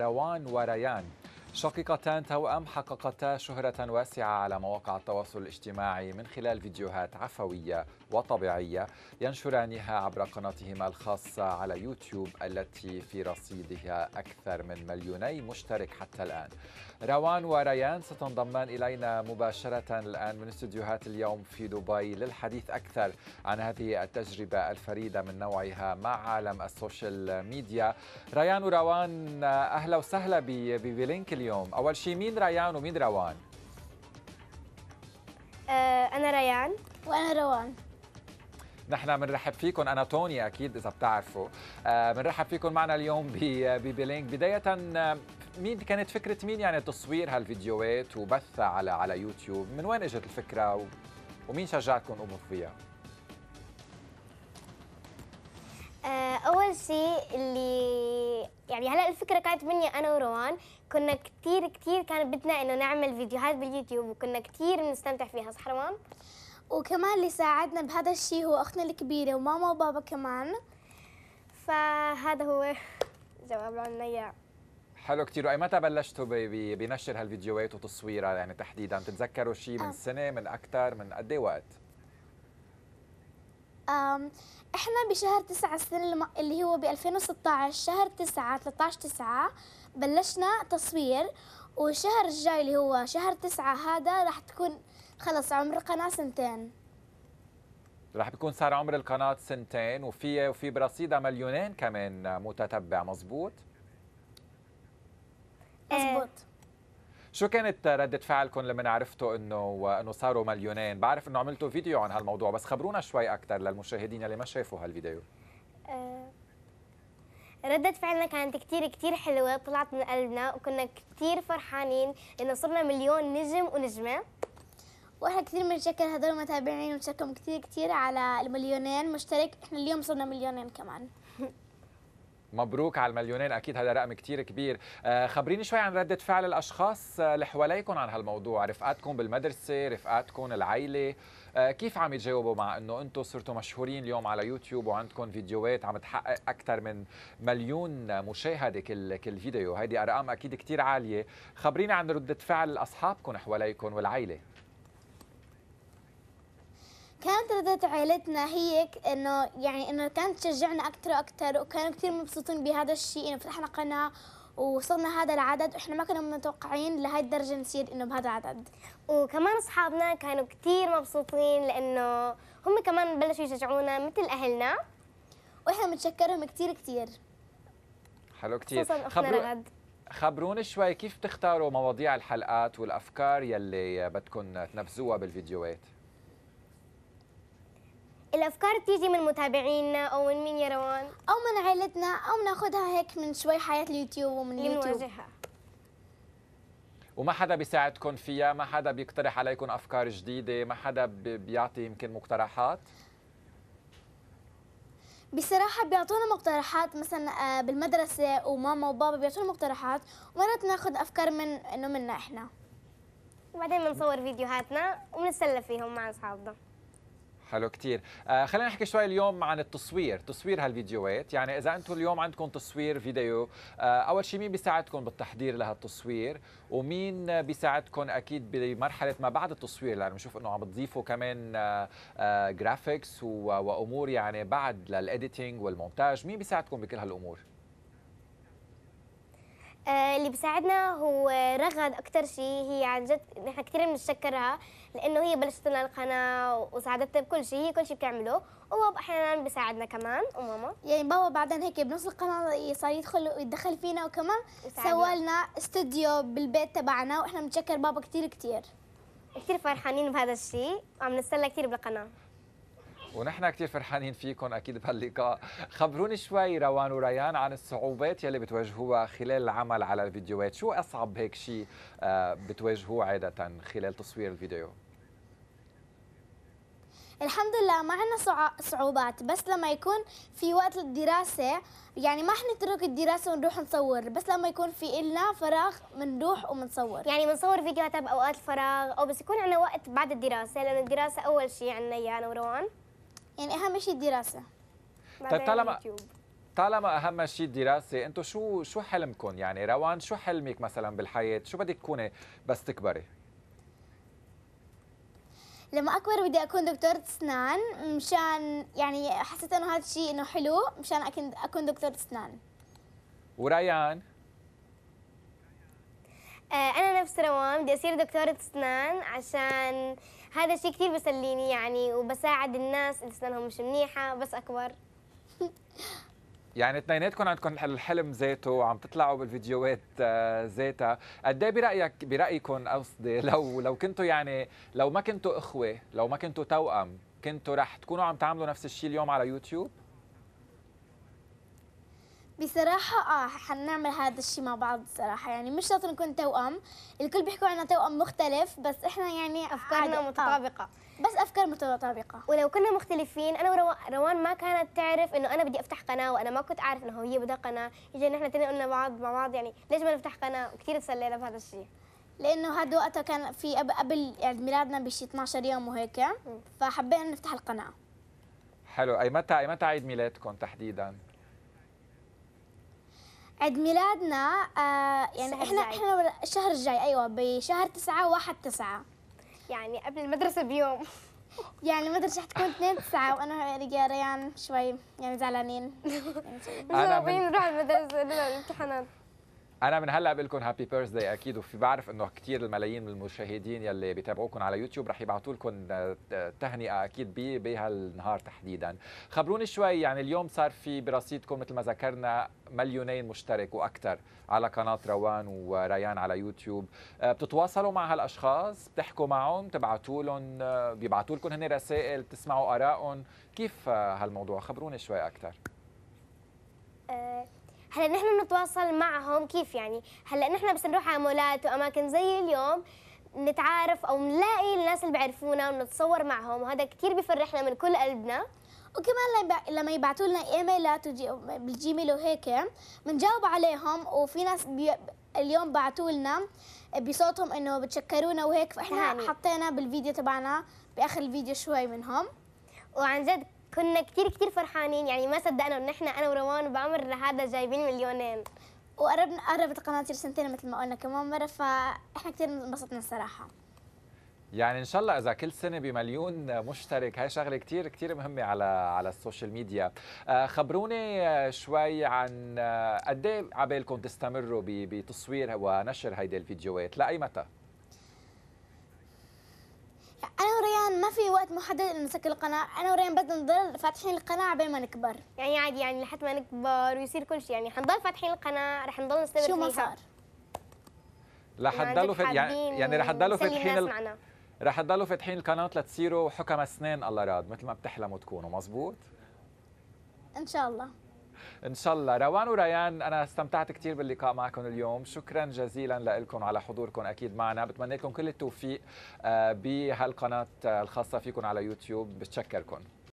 Rawan Warayan شقيقتان توأم حققتا شهرة واسعة على مواقع التواصل الاجتماعي من خلال فيديوهات عفوية وطبيعية ينشرانها عبر قناتهما الخاصة على يوتيوب التي في رصيدها أكثر من مليوني مشترك حتى الآن روان وريان ستنضمان إلينا مباشرة الآن من استديوهات اليوم في دبي للحديث أكثر عن هذه التجربة الفريدة من نوعها مع عالم السوشيال ميديا ريان وروان أهلا وسهلا ببلينك اليوم اول شيء مين ريان ومين روان آه، انا ريان وانا روان نحن بنرحب فيكم انا توني اكيد اذا بتعرفوا بنرحب آه، فيكم معنا اليوم آه، ببلينك بدايه مين كانت فكره مين يعني تصوير هالفيديوهات وبثها على على يوتيوب من وين اجت الفكره ومين شجعكم تقوموا فيها الشيء اللي يعني هلا الفكره كانت مني انا وروان كنا كثير كثير كان بدنا انه نعمل فيديوهات باليوتيوب وكنا كثير بنستمتع فيها صح روان وكمان اللي ساعدنا بهذا الشيء هو اختنا الكبيره وماما وبابا كمان فهذا هو جواب عنا اياه حلو كثير واي متى بلشتوا بنشر هالفيديوهات وتصويرها يعني تحديدا بتتذكروا شيء من آه. سنه من اكثر من قد إيه وقت احنا بشهر تسعة السنة اللي هو ب 2016 شهر تسعة 13 تسعة بلشنا تصوير والشهر الجاي اللي هو شهر تسعة هذا راح تكون خلص عمر القناة سنتين راح بيكون صار عمر القناة سنتين وفي وفي برصيدها مليونين كمان متتبع مزبوط مزبوط شو كانت ردة فعلكم لما عرفتوا انه انه صاروا مليونين؟ بعرف انه عملتوا فيديو عن هالموضوع بس خبرونا شوي اكثر للمشاهدين اللي ما شافوا هالفيديو. آه، ردة فعلنا كانت كثير كثير حلوة طلعت من قلبنا وكنا كثير فرحانين إنه صرنا مليون نجم ونجمة واحنا كثير بنشكر هدول المتابعين ونشكرهم كثير كثير على المليونين مشترك احنا اليوم صرنا مليونين كمان مبروك على المليونين اكيد هذا رقم كتير كبير آه، خبريني شوي عن رده فعل الاشخاص آه، اللي حواليكم عن هالموضوع رفقاتكم بالمدرسه رفقاتكم العيله آه، كيف عم يتجاوبوا مع انه انتم صرتوا مشهورين اليوم على يوتيوب وعندكم فيديوهات عم تحقق اكثر من مليون مشاهده كل كل فيديو هيدي ارقام اكيد كتير عاليه خبريني عن رده فعل اصحابكم حواليكم والعيله ساعدت عائلتنا هيك انه يعني انه كانت تشجعنا اكثر واكثر وكانوا كثير مبسوطين بهذا الشيء انه فتحنا قناه ووصلنا هذا العدد واحنا ما كنا متوقعين لهي الدرجه نصير انه بهذا العدد وكمان اصحابنا كانوا كثير مبسوطين لانه هم كمان بلشوا يشجعونا مثل اهلنا واحنا بنتشكرهم كثير كثير حلو كثير خبر خبرونا شوي كيف بتختاروا مواضيع الحلقات والافكار يلي بدكم تنفذوها بالفيديوهات الافكار تيجي من متابعينا او من مين يا روان او من عائلتنا او ناخذها هيك من شوي حياه اليوتيوب ومن اليوتيوب نواجهها وما حدا بيساعدكم فيها ما حدا بيقترح عليكم افكار جديده ما حدا بيعطي يمكن مقترحات بصراحة بيعطونا مقترحات مثلا آه، بالمدرسة وماما وبابا بيعطونا مقترحات ومرات ناخذ أفكار من إنه منا إحنا وبعدين بنصور فيديوهاتنا وبنتسلى فيهم مع أصحابنا حلو كتير آه خلينا نحكي شوي اليوم عن التصوير تصوير هالفيديوهات يعني اذا انتم اليوم عندكم تصوير فيديو آه اول شيء مين بيساعدكم بالتحضير لهالتصوير ومين بيساعدكم اكيد بمرحله ما بعد التصوير لانه بنشوف انه عم تضيفوا كمان آه آه جرافيكس وامور يعني بعد للايديتنج والمونتاج مين بيساعدكم بكل هالامور آه، اللي بيساعدنا هو رغد اكثر شيء هي عن جد نحن كثير بنتشكرها لانه هي بلشت لنا القناه وساعدتنا بكل شيء هي كل شيء بتعمله وبابا احيانا بيساعدنا كمان وماما يعني بابا بعدين هيك بنص القناه صار يدخل ويتدخل فينا وكمان سوى لنا استوديو بالبيت تبعنا واحنا بنتشكر بابا كثير كثير كثير فرحانين بهذا الشيء وعم نستنى كثير بالقناه ونحن كثير فرحانين فيكم اكيد بهاللقاء خبروني شوي روان وريان عن الصعوبات يلي بتواجهوها خلال العمل على الفيديوهات شو اصعب هيك شيء آه، بتواجهوه عاده خلال تصوير الفيديو الحمد لله ما عندنا صعوبات بس لما يكون في وقت الدراسة يعني ما حنترك الدراسة ونروح نصور بس لما يكون في إلنا فراغ بنروح وبنصور يعني بنصور فيديوهات بأوقات الفراغ أو بس يكون عندنا وقت بعد الدراسة لأن الدراسة أول شيء عندنا إياه أنا وروان يعني اهم شيء الدراسه طيب طالما طالما اهم شيء الدراسه انتم شو شو حلمكم يعني روان شو حلمك مثلا بالحياه شو بدك تكوني بس تكبري لما اكبر بدي اكون دكتورة اسنان مشان يعني حسيت انه هذا الشيء انه حلو مشان اكون دكتورة اسنان وريان آه، انا نفس روان بدي اصير دكتوره اسنان عشان هذا الشيء كثير بسليني يعني وبساعد الناس اللي اسنانهم مش منيحه بس اكبر يعني اثنيناتكم عندكم الحلم ذاته وعم تطلعوا بالفيديوهات آه، ذاتها، قد ايه برايك برايكم قصدي لو لو كنتوا يعني لو ما كنتوا اخوه، لو ما كنتوا توأم، كنتوا رح تكونوا عم تعملوا نفس الشيء اليوم على يوتيوب؟ بصراحة اه حنعمل هذا الشيء مع بعض صراحة يعني مش شرط نكون توأم الكل بيحكوا عنا توأم مختلف بس احنا يعني افكارنا آه، متطابقة آه. بس افكار متطابقة ولو كنا مختلفين انا وروان ما كانت تعرف انه انا بدي افتح قناة وانا ما كنت عارف انه هي بدها قناة يجي نحن تاني قلنا بعض مع بعض يعني ليش ما نفتح قناة وكثير تسلينا بهذا الشيء لانه هذا وقتها كان في قبل عيد يعني ميلادنا بشي 12 يوم وهيك فحبينا نفتح القناة حلو اي متى اي متى عيد ميلادكم تحديدا؟ عيد ميلادنا آه يعني احنا الجاي. احنا الشهر الجاي ايوه بشهر تسعة واحد تسعة يعني قبل المدرسة بيوم يعني المدرسة تكون اثنين تسعة وانا ريان شوي يعني زعلانين يعني مش نروح المدرسة الامتحانات انا من هلا بقول لكم هابي بيرثداي اكيد وفي بعرف انه كثير الملايين من المشاهدين يلي بيتابعوكم على يوتيوب رح يبعثوا لكم آه، تهنئه اكيد بهالنهار تحديدا خبروني شوي يعني اليوم صار في برصيدكم مثل ما ذكرنا مليونين مشترك واكثر على قناه روان وريان على يوتيوب آه، بتتواصلوا مع هالاشخاص بتحكوا معهم بتبعتوا لهم بيبعتوا لكم هن رسائل بتسمعوا ارائهم كيف آه، هالموضوع خبروني شوي اكثر هلا نحن نتواصل معهم كيف يعني هلا نحن بس نروح على مولات واماكن زي اليوم نتعارف او نلاقي الناس اللي بيعرفونا ونتصور معهم وهذا كثير بفرحنا من كل قلبنا وكمان لما يبعتوا لنا ايميلات بالجيميل وهيك بنجاوب عليهم وفي ناس بي... اليوم بعتوا لنا بصوتهم انه بتشكرونا وهيك فاحنا يعني حطينا بالفيديو تبعنا باخر الفيديو شوي منهم وعن جد كنا كتير كتير فرحانين يعني ما صدقنا ان احنا انا وروان وبعمر هذا جايبين مليونين وقربنا قربت القناطير سنتين مثل ما قلنا كمان مره فاحنا كثير انبسطنا الصراحه يعني ان شاء الله اذا كل سنه بمليون مشترك هاي شغله كثير كثير مهمه على على السوشيال ميديا آه، خبروني آه، شوي عن آه، قد ايه عبالكم تستمروا بتصوير ونشر هيدي الفيديوهات لاي متى انا وريان ما في وقت محدد نسكر القناه انا وريان بدنا نضل فاتحين القناه بين ما نكبر يعني عادي يعني لحد ما نكبر ويصير كل شيء يعني حنضل فاتحين القناه رح نضل نستمر شو ما صار رح تضلوا يعني يعني-, يعني رح تضلوا فاتحين رح تضلوا فاتحين القناه لتصيروا حكم اسنان الله راد مثل ما بتحلموا تكونوا مزبوط ان شاء الله ان شاء الله روان وريان انا استمتعت كثير باللقاء معكم اليوم شكرا جزيلا لكم على حضوركم اكيد معنا بتمنى لكم كل التوفيق آه، بهالقناه الخاصه فيكم على يوتيوب بتشكركم